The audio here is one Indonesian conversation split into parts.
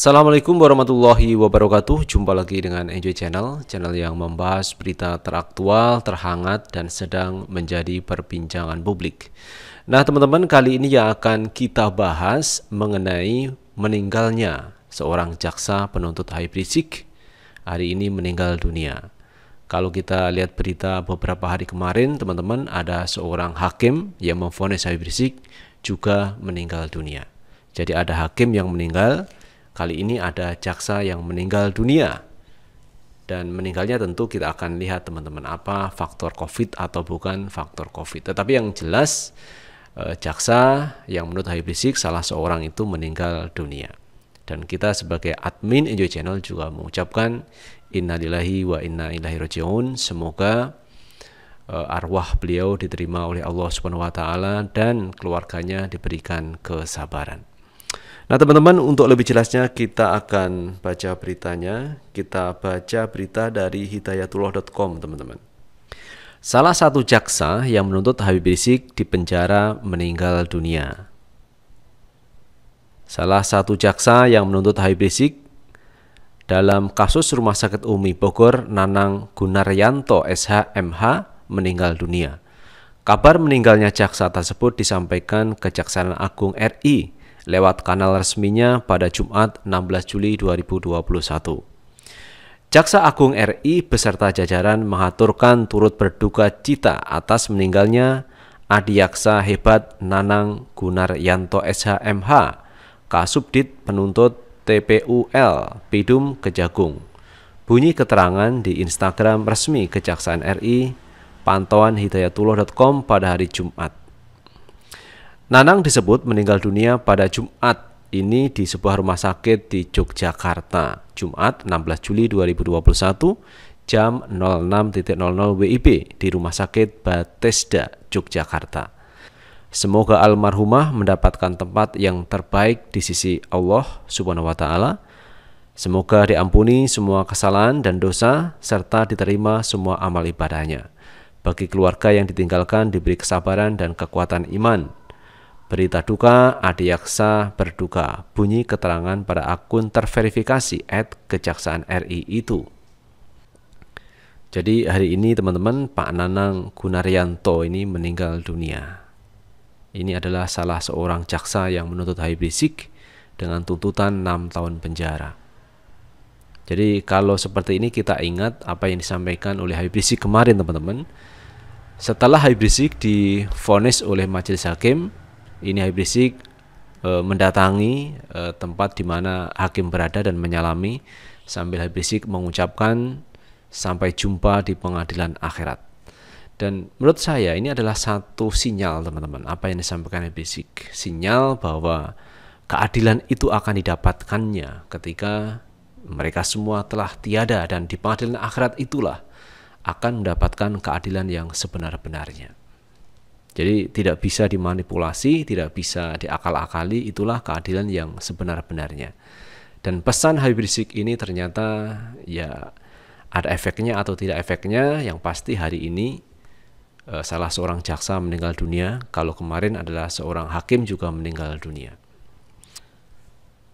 Assalamualaikum warahmatullahi wabarakatuh Jumpa lagi dengan Enjoy Channel Channel yang membahas berita teraktual, terhangat, dan sedang menjadi perbincangan publik Nah teman-teman kali ini yang akan kita bahas mengenai meninggalnya Seorang jaksa penuntut Habib Rizik Hari ini meninggal dunia kalau kita lihat berita beberapa hari kemarin, teman-teman, ada seorang hakim yang memfonis Habib Rizik juga meninggal dunia. Jadi ada hakim yang meninggal, Kali ini ada jaksa yang meninggal dunia. Dan meninggalnya tentu kita akan lihat teman-teman apa faktor COVID atau bukan faktor COVID. Tetapi yang jelas e, jaksa yang menurut Habib Rizik salah seorang itu meninggal dunia. Dan kita sebagai admin Enjoy Channel juga mengucapkan innalillahi wa inna ilahi rojiun. Semoga e, arwah beliau diterima oleh Allah Subhanahu wa taala dan keluarganya diberikan kesabaran. Nah, teman-teman, untuk lebih jelasnya kita akan baca beritanya. Kita baca berita dari hidayatullah.com, teman-teman. Salah satu jaksa yang menuntut Habib Rizik di penjara meninggal dunia. Salah satu jaksa yang menuntut Habib Rizik dalam kasus Rumah Sakit Umi Bogor Nanang Gunaryanto SHMH meninggal dunia. Kabar meninggalnya jaksa tersebut disampaikan Kejaksaan Agung RI lewat kanal resminya pada Jumat 16 Juli 2021. Jaksa Agung RI beserta jajaran mengaturkan turut berduka cita atas meninggalnya Adiaksa Hebat Nanang Gunar Gunaryanto SHMH, Kasubdit Penuntut TPUL Pidum Kejagung. Bunyi keterangan di Instagram resmi Kejaksaan RI, pantauan hidayatullah.com pada hari Jumat. Nanang disebut meninggal dunia pada Jumat ini di sebuah rumah sakit di Yogyakarta, Jumat 16 Juli 2021 jam 06.00 WIB di Rumah Sakit Batesda, Yogyakarta. Semoga almarhumah mendapatkan tempat yang terbaik di sisi Allah Subhanahu wa taala. Semoga diampuni semua kesalahan dan dosa serta diterima semua amal ibadahnya. Bagi keluarga yang ditinggalkan diberi kesabaran dan kekuatan iman Berita duka, adiaksa berduka, bunyi keterangan pada akun terverifikasi at Kejaksaan RI itu. Jadi hari ini teman-teman Pak Nanang Gunaryanto ini meninggal dunia. Ini adalah salah seorang jaksa yang menuntut Habib Rizik dengan tuntutan 6 tahun penjara. Jadi kalau seperti ini kita ingat apa yang disampaikan oleh Habib Rizik kemarin teman-teman. Setelah Habib Rizik difonis oleh majelis hakim, ini Habib Rizik e, mendatangi e, tempat di mana hakim berada dan menyalami sambil Habib Rizik mengucapkan sampai jumpa di pengadilan akhirat. Dan menurut saya ini adalah satu sinyal teman-teman apa yang disampaikan Habib Rizik, sinyal bahwa keadilan itu akan didapatkannya ketika mereka semua telah tiada dan di pengadilan akhirat itulah akan mendapatkan keadilan yang sebenar-benarnya. Jadi tidak bisa dimanipulasi, tidak bisa diakal-akali, itulah keadilan yang sebenar-benarnya. Dan pesan Habib Rizik ini ternyata ya ada efeknya atau tidak efeknya, yang pasti hari ini eh, salah seorang jaksa meninggal dunia, kalau kemarin adalah seorang hakim juga meninggal dunia.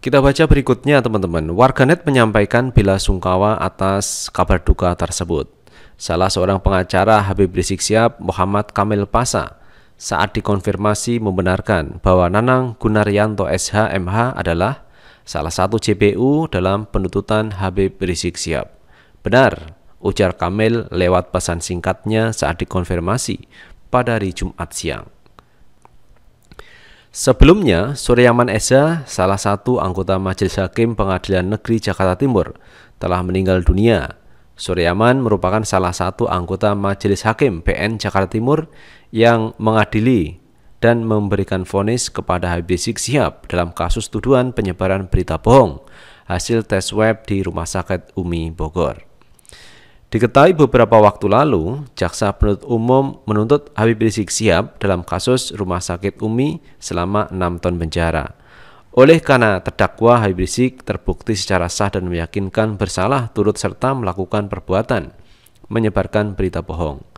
Kita baca berikutnya teman-teman. Warganet menyampaikan bila sungkawa atas kabar duka tersebut. Salah seorang pengacara Habib Rizik siap Muhammad Kamil Pasa, saat dikonfirmasi membenarkan bahwa Nanang Gunaryanto SHMH adalah salah satu CPU dalam penuntutan Habib Rizik siap Benar, ujar Kamil lewat pesan singkatnya saat dikonfirmasi pada hari Jumat siang. Sebelumnya, Suryaman Esa, salah satu anggota Majelis Hakim Pengadilan Negeri Jakarta Timur, telah meninggal dunia. Suryaman merupakan salah satu anggota Majelis Hakim PN Jakarta Timur yang mengadili dan memberikan vonis kepada Habib Rizik Sihab dalam kasus tuduhan penyebaran berita bohong hasil tes web di Rumah Sakit Umi Bogor. Diketahui beberapa waktu lalu, jaksa penuntut umum menuntut Habib Rizik Sihab dalam kasus Rumah Sakit Umi selama enam tahun penjara. Oleh karena terdakwa Habib Rizik terbukti secara sah dan meyakinkan bersalah turut serta melakukan perbuatan menyebarkan berita bohong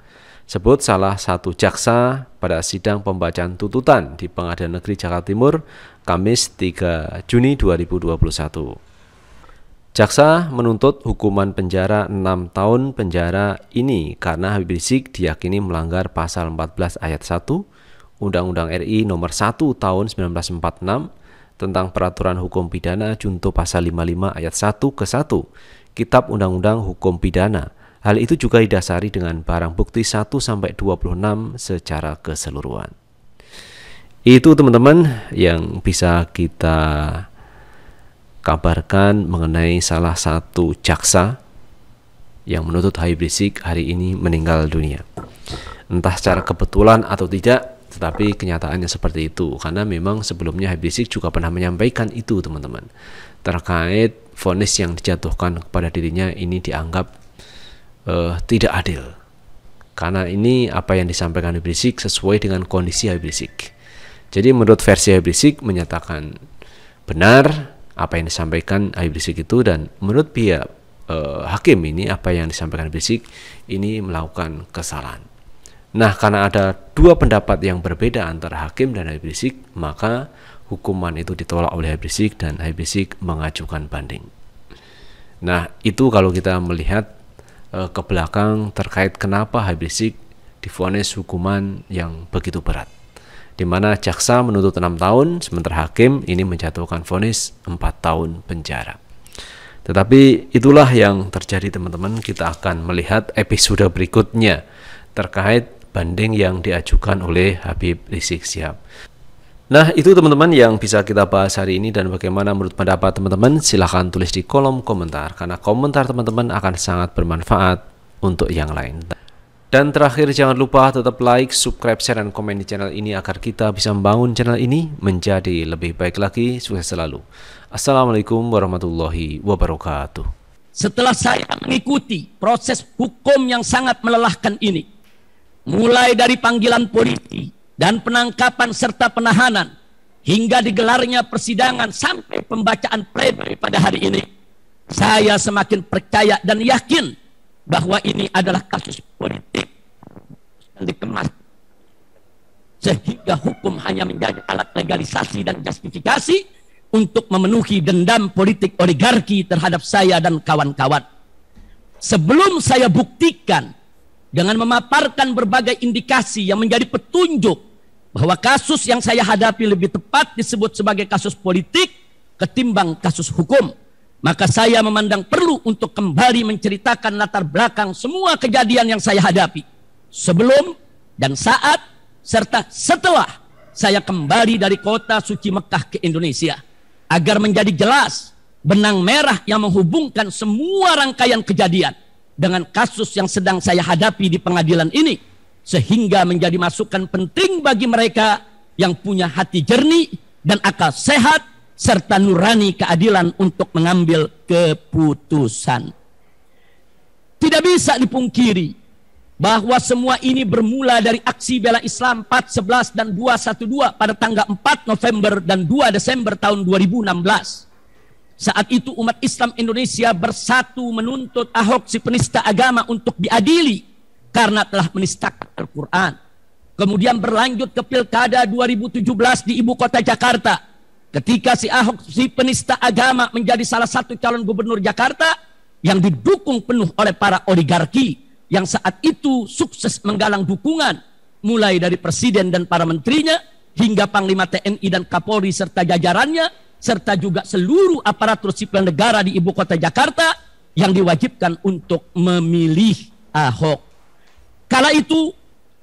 sebut salah satu jaksa pada sidang pembacaan tuntutan di Pengadilan Negeri Jakarta Timur Kamis 3 Juni 2021. Jaksa menuntut hukuman penjara 6 tahun penjara ini karena Habib Rizik diyakini melanggar pasal 14 ayat 1 Undang-Undang RI nomor 1 tahun 1946 tentang peraturan hukum pidana junto pasal 55 ayat 1 ke 1 Kitab Undang-Undang Hukum Pidana Hal itu juga didasari dengan barang bukti 1 26 secara keseluruhan. Itu teman-teman yang bisa kita kabarkan mengenai salah satu jaksa yang menuntut Habib Rizik hari ini meninggal dunia. Entah secara kebetulan atau tidak, tetapi kenyataannya seperti itu karena memang sebelumnya Habib Rizik juga pernah menyampaikan itu teman-teman. Terkait vonis yang dijatuhkan kepada dirinya ini dianggap uh, tidak adil. Karena ini apa yang disampaikan Habib Rizik sesuai dengan kondisi Habib Rizik. Jadi menurut versi Habib Rizik menyatakan benar apa yang disampaikan Habib Rizik itu dan menurut pihak uh, hakim ini apa yang disampaikan Habib Rizik ini melakukan kesalahan. Nah, karena ada dua pendapat yang berbeda antara hakim dan Habib Rizik, maka hukuman itu ditolak oleh Habib Rizik dan Habib Rizik mengajukan banding. Nah, itu kalau kita melihat uh, ke belakang terkait kenapa Habib Rizik difonis hukuman yang begitu berat. Di mana jaksa menuntut 6 tahun, sementara hakim ini menjatuhkan vonis 4 tahun penjara. Tetapi itulah yang terjadi teman-teman, kita akan melihat episode berikutnya terkait banding yang diajukan oleh Habib Rizik Sihab. Nah, itu teman-teman yang bisa kita bahas hari ini dan bagaimana menurut pendapat teman-teman silahkan tulis di kolom komentar karena komentar teman-teman akan sangat bermanfaat untuk yang lain. Dan terakhir jangan lupa tetap like, subscribe, share, dan komen di channel ini agar kita bisa membangun channel ini menjadi lebih baik lagi. Sukses selalu. Assalamualaikum warahmatullahi wabarakatuh. Setelah saya mengikuti proses hukum yang sangat melelahkan ini, mulai dari panggilan politik, dan penangkapan serta penahanan hingga digelarnya persidangan sampai pembacaan pledoi pada hari ini. Saya semakin percaya dan yakin bahwa ini adalah kasus politik yang dikemas sehingga hukum hanya menjadi alat legalisasi dan justifikasi untuk memenuhi dendam politik oligarki terhadap saya dan kawan-kawan. Sebelum saya buktikan dengan memaparkan berbagai indikasi yang menjadi petunjuk bahwa kasus yang saya hadapi lebih tepat disebut sebagai kasus politik ketimbang kasus hukum. Maka saya memandang perlu untuk kembali menceritakan latar belakang semua kejadian yang saya hadapi. Sebelum dan saat serta setelah saya kembali dari kota suci Mekah ke Indonesia. Agar menjadi jelas benang merah yang menghubungkan semua rangkaian kejadian dengan kasus yang sedang saya hadapi di pengadilan ini sehingga menjadi masukan penting bagi mereka yang punya hati jernih dan akal sehat serta nurani keadilan untuk mengambil keputusan. Tidak bisa dipungkiri bahwa semua ini bermula dari aksi bela Islam 411 dan 212 pada tanggal 4 November dan 2 Desember tahun 2016. Saat itu umat Islam Indonesia bersatu menuntut Ahok si penista agama untuk diadili karena telah menistakan Al-Quran. Kemudian berlanjut ke pilkada 2017 di ibu kota Jakarta. Ketika si Ahok, si penista agama menjadi salah satu calon gubernur Jakarta yang didukung penuh oleh para oligarki yang saat itu sukses menggalang dukungan mulai dari presiden dan para menterinya hingga Panglima TNI dan Kapolri serta jajarannya serta juga seluruh aparatur sipil negara di ibu kota Jakarta yang diwajibkan untuk memilih Ahok kala itu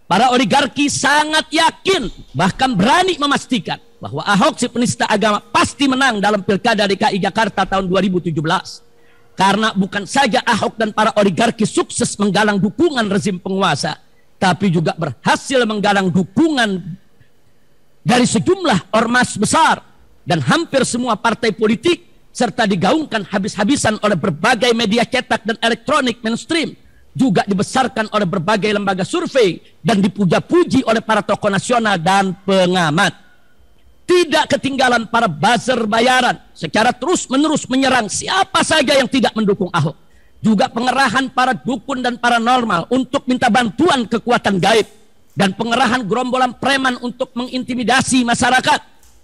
para oligarki sangat yakin bahkan berani memastikan bahwa Ahok si penista agama pasti menang dalam Pilkada DKI Jakarta tahun 2017. Karena bukan saja Ahok dan para oligarki sukses menggalang dukungan rezim penguasa, tapi juga berhasil menggalang dukungan dari sejumlah ormas besar dan hampir semua partai politik serta digaungkan habis-habisan oleh berbagai media cetak dan elektronik mainstream juga dibesarkan oleh berbagai lembaga survei dan dipuja-puji oleh para tokoh nasional dan pengamat. Tidak ketinggalan para buzzer bayaran secara terus-menerus menyerang siapa saja yang tidak mendukung Ahok. Juga pengerahan para dukun dan paranormal untuk minta bantuan kekuatan gaib. Dan pengerahan gerombolan preman untuk mengintimidasi masyarakat.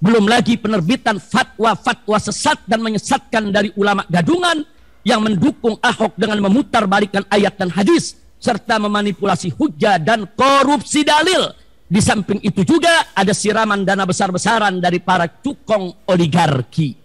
Belum lagi penerbitan fatwa-fatwa sesat dan menyesatkan dari ulama gadungan yang mendukung Ahok dengan memutarbalikkan ayat dan hadis serta memanipulasi hujah dan korupsi dalil. Di samping itu juga ada siraman dana besar-besaran dari para cukong oligarki.